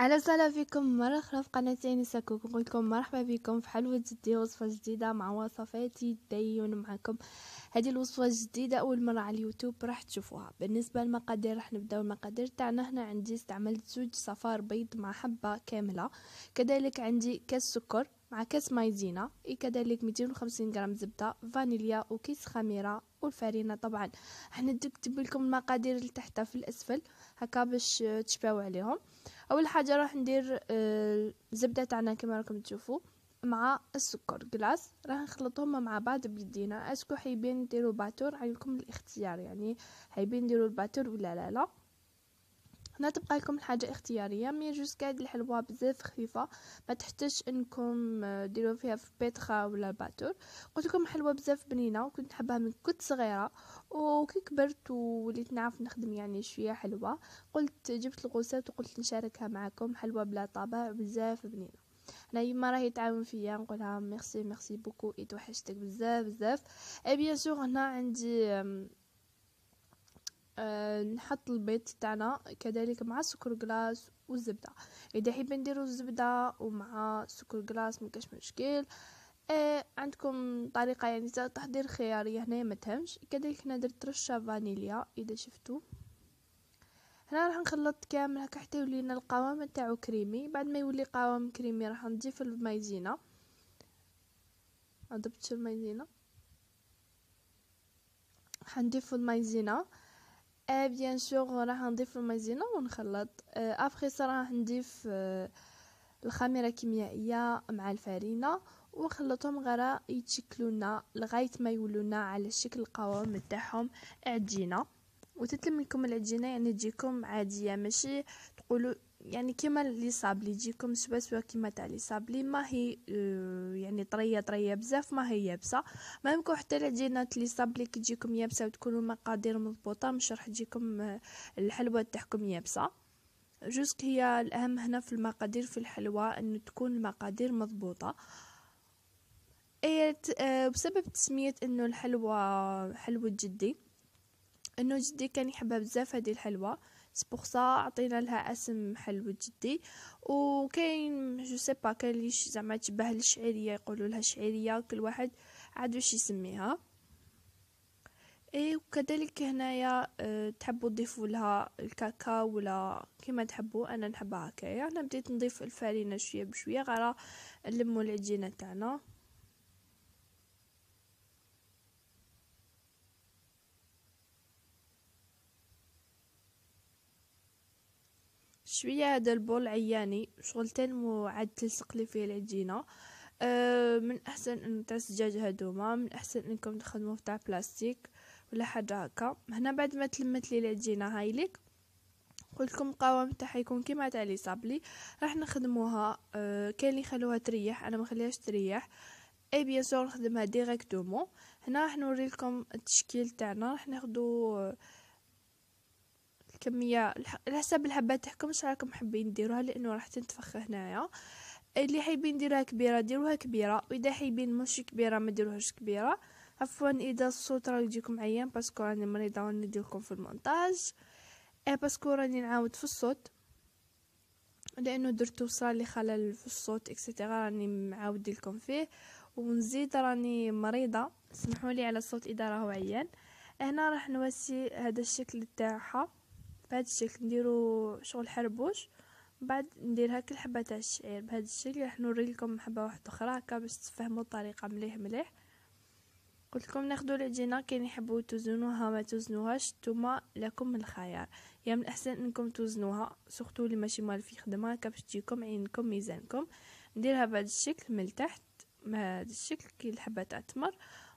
اهلا وسهلا فيكم مره اخرى في قناتي انسه نقول لكم مرحبا بكم في حلوه جدي وصفه جديده مع وصفاتي دايون معكم هذه الوصفه الجديده اول مره على اليوتيوب راح تشوفوها بالنسبه للمقادير راح نبدأ المقادير تاعنا هنا عندي استعملت زوج صفار بيض مع حبه كامله كذلك عندي كاس سكر مع كاس مايزينا كذلك 250 غرام زبده فانيليا وكيس خميره والفرينه طبعا نكتب لكم المقادير اللي في الاسفل هكا باش تشباو عليهم اول حاجه راح ندير آه، الزبده تاعنا كما راكم تشوفوا مع السكر كلاص راح نخلطهم مع بعض بيدينا اسكو حيبين نديرو باتور عليكم الاختيار يعني حيبين نديرو الباتور ولا لا لا هنا تبقى لكم الحاجه اختياريه مي جوست قاعد الحلوه بزاف خفيفه ما تحتاجش انكم آه، ديروا فيها في بيتخا ولا باتور قلت لكم حلوه بزاف بنينه وكنت نحبها من كنت صغيره وكي كبرت ووليت نعرف نخدم يعني شويه حلوه قلت جبت الغوسات وقلت نشاركها معكم حلوه بلا طابع بزاف بنينه انا يما راهي تعاون فيا نقولها ميرسي ميرسي بوكو اتوحشتك بزاف بزاف اي بيان سور هنا عندي آه، نحط البيض تاعنا كذلك مع السكر كلاص والزبدة إذا حبينا نديرو الزبدة ومع السكر كلاص مكاش مشكل آه عندكم طريقة يعني تحضير خيارية هنا ما تهمش كذلك هنا درت رشة فانيليا إذا شفتو هنا راح نخلط كامل هكا حتى يولي لنا القوام تاعو كريمي بعد ما يولي قوام كريمي راح نضيف المايزينا ضبطت المايزينا حنضيف المايزينا آه بيان سور راح نضيف المايزينا ونخلط آه ابخي راح نضيف آه، الخميره الكيميائيه مع الفارينه ونخلطهم غير يتشكلوا لنا لغايه ما يولوا لنا على شكل القوام تاعهم عجينه وتتلم لكم العجينه يعني تجيكم عاديه ماشي تقولوا يعني كيما لي صابلي تجيكم سوا سوا كيما تاع لي صابلي ما هي آه، يعني طريه طريه بزاف ما هي يابسه يمكن حتى العجينه لي صابلي كي تجيكم يابسه وتكونوا مقادير مضبوطه مش راح تجيكم آه، الحلوه تاعكم يابسه جوسك هي الاهم هنا في المقادير في الحلوى انه تكون المقادير مضبوطه إيه، آه، بسبب تسميه انه الحلوى حلوه جدي انه جدي كان يحبها بزاف هذه الحلوى سبورسا عطينا لها اسم حلو جدي وكاين جو سي با كاين اللي زعما تشبه للشعيريه يقولوا لها شعيريه كل واحد عاد واش يسميها اي وكذلك هنايا آه، تحبوا تضيفوا لها الكاكاو ولا كيما تحبوا انا نحبها هكايا انا بديت نضيف الفارينه شويه بشويه غير نلموا العجينه تاعنا شويه هذا البول عياني شغل تنمو عاد تلصق لي فيه العجينه أه من احسن ان تاع الزجاج هذوما من احسن انكم تخدموا في تاع بلاستيك ولا حاجه هكا هنا بعد ما تلمت لي العجينه هايليك قلت لكم القوام تاعها يكون كيما تاع لي صابلي راح نخدموها أه كاين اللي يخلوها تريح انا ما نخليهاش تريح اي بيان سور نخدمها ديريكتومون هنا راح نوري لكم التشكيل تاعنا راح ناخذ كمية على حسب الحبات تحكم واش راكم حابين ديروها لانه راح تنتفخ هنايا اللي حابين ديروها كبيرة ديروها كبيرة واذا حابين مش كبيرة ما ديروهاش كبيرة عفوا اذا الصوت راه يجيكم عيان باسكو راني مريضة راني في المونتاج اي باسكو راني نعاود في الصوت لانه درتو صار خلل في الصوت اكسيتيرا راني معاود لكم فيه ونزيد راني مريضه سمحوا لي على الصوت اذا راهو عيان هنا راح نواسي هذا الشكل تاعها بهذا الشكل نديرو شغل حربوش بعد ندير هاك الحبه تاع الشعير بهذا الشكل راح نوري لكم حبه واحده اخرى هكا باش تفهموا الطريقه مليح مليح قلت لكم ناخذوا العجينه كاين يحبو توزنوها ما توزنوهاش نتوما لكم الخيار يا من الاحسن انكم توزنوها سورتو اللي ماشي مال في خدمه هكا باش تجيكم عينكم ميزانكم نديرها بهذا الشكل من التحت بهذا الشكل كي الحبه تاع التمر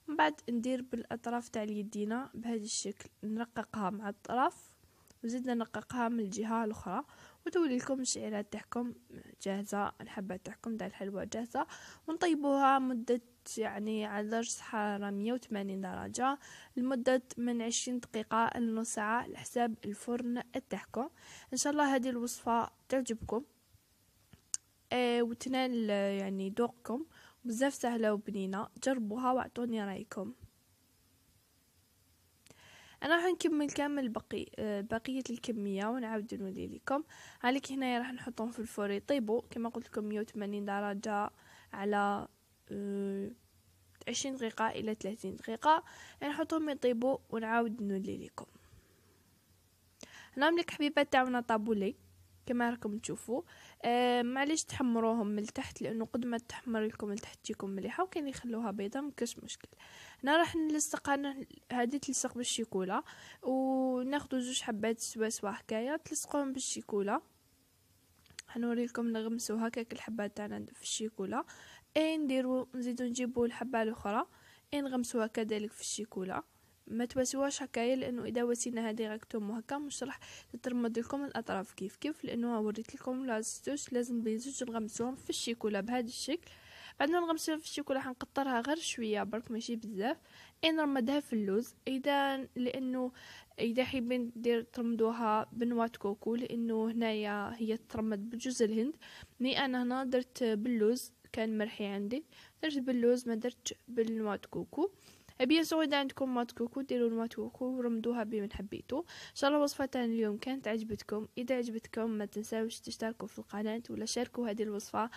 من بعد ندير بالاطراف تاع اليدينا بهذا الشكل نرققها مع الطرف وزدنا نققها من الجهة الأخرى وتولي لكم الشعيرات تحكم جاهزة الحبة تحكم تاع الحلوة جاهزة ونطيبوها مدة يعني على درجة حرارة 180 درجة لمدة من عشرين دقيقة لنص ساعة لحساب الفرن التحكم إن شاء الله هذه الوصفة تعجبكم آه وتنال يعني ذوقكم بزاف سهلة وبنينة جربوها واعطوني رايكم أنا راح نكمل كامل بقي بقية الكمية ونعاود نولي لكم عليك هنايا راح نحطهم في الفور يطيبوا كما قلت لكم 180 درجة على آه، عشرين دقيقة إلى ثلاثين دقيقة نحطهم يطيبوا ونعاود نولي لكم هنا حبيبات تاعنا طابولي كما راكم تشوفوا آه معليش تحمروهم من التحت لانه قد ما تحمر لكم لتحت تجيكم مليحه وكان يخلوها بيضه ما كاش مشكل هنا راح نلصق انا هذه تلصق بالشيكولا وناخذ جوج حبات سوا سوا هكايا تلصقوهم بالشيكولا حنوريكم نغمسو هكاك الحبات تاعنا في الشيكولا اي نديرو نزيدو نجيبو الحبه الاخرى اي نغمسوها كذلك في الشيكولا ما تواسوهاش هكايا لانه اذا وسيناها ديريكتوم هكا مش راح تترمد لكم الاطراف كيف كيف لانه وريت لكم لاستوس لازم بزوج نغمسوهم في الشيكولا بهذا الشكل بعد ما نغمسوها في الشيكولا حنقطرها غير شويه برك ماشي بزاف اي نرمدها في اللوز اذا لانه اذا حابين دير ترمدوها بنواة كوكو لانه هنايا هي ترمد بجوز الهند مي انا هنا درت باللوز كان مرحي عندي درت باللوز ما درتش بالنوات كوكو أبي يسوي إذا عندكم كوكو ديروا كوكو ورمدوها بمن حبيتو إن شاء الله وصفة اليوم كانت عجبتكم إذا عجبتكم ما تنساوش تشتركوا في القناة ولا شاركوا هذه الوصفة